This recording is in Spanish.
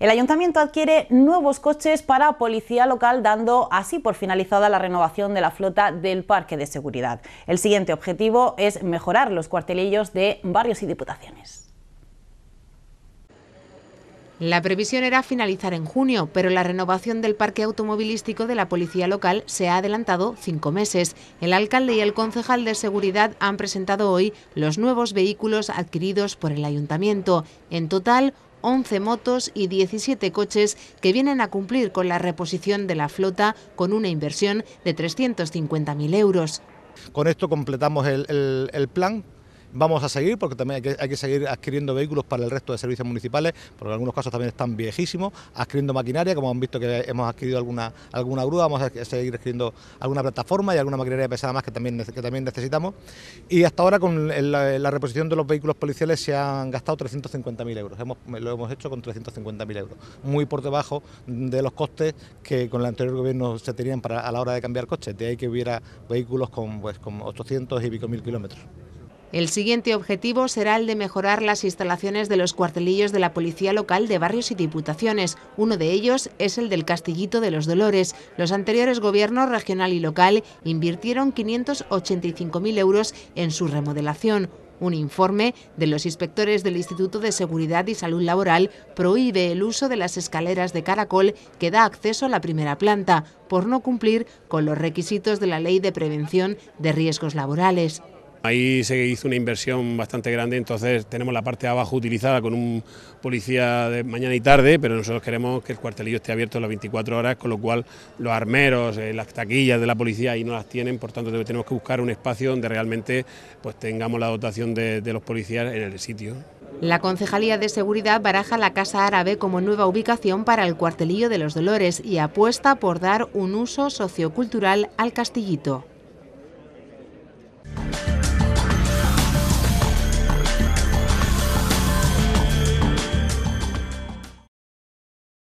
El ayuntamiento adquiere nuevos coches para policía local, dando así por finalizada la renovación de la flota del parque de seguridad. El siguiente objetivo es mejorar los cuartelillos de barrios y diputaciones. La previsión era finalizar en junio, pero la renovación del parque automovilístico de la policía local se ha adelantado cinco meses. El alcalde y el concejal de seguridad han presentado hoy los nuevos vehículos adquiridos por el ayuntamiento. En total, 11 motos y 17 coches que vienen a cumplir con la reposición de la flota con una inversión de 350.000 euros. Con esto completamos el, el plan Vamos a seguir porque también hay que, seguir adquiriendo vehículos para el resto de servicios municipales, porque en algunos casos también están viejísimos, adquiriendo maquinaria, como han visto que hemos adquirido alguna, alguna grúa, vamos a seguir adquiriendo alguna plataforma y alguna maquinaria pesada más que también, que también necesitamos. Y hasta ahora con la, reposición de los vehículos policiales se han gastado 350.000 euros, lo hemos hecho con 350.000 euros, muy por debajo de los costes que con el anterior gobierno se tenían para, a la hora de cambiar coches, de ahí que hubiera vehículos con, pues, con 800 y pico mil kilómetros. El siguiente objetivo será el de mejorar las instalaciones de los cuartelillos de la policía local de barrios y diputaciones. Uno de ellos es el del Castillito de los Dolores. Los anteriores gobiernos regional y local invirtieron 585.000 euros en su remodelación. Un informe de los inspectores del Instituto de Seguridad y Salud Laboral prohíbe el uso de las escaleras de caracol que da acceso a la primera planta, por no cumplir con los requisitos de la Ley de Prevención de Riesgos Laborales. Ahí se hizo una inversión bastante grande, entonces tenemos la parte de abajo utilizada con un policía de mañana y tarde, pero nosotros queremos que el cuartelillo esté abierto las 24 horas, con lo cual los armeros, eh, las taquillas de la policía ahí no las tienen, por tanto tenemos que buscar un espacio donde realmente pues tengamos la dotación de, de los policías en el sitio. La Concejalía de Seguridad baraja la Casa Árabe como nueva ubicación para el cuartelillo de los Dolores y apuesta por dar un uso sociocultural al castillito.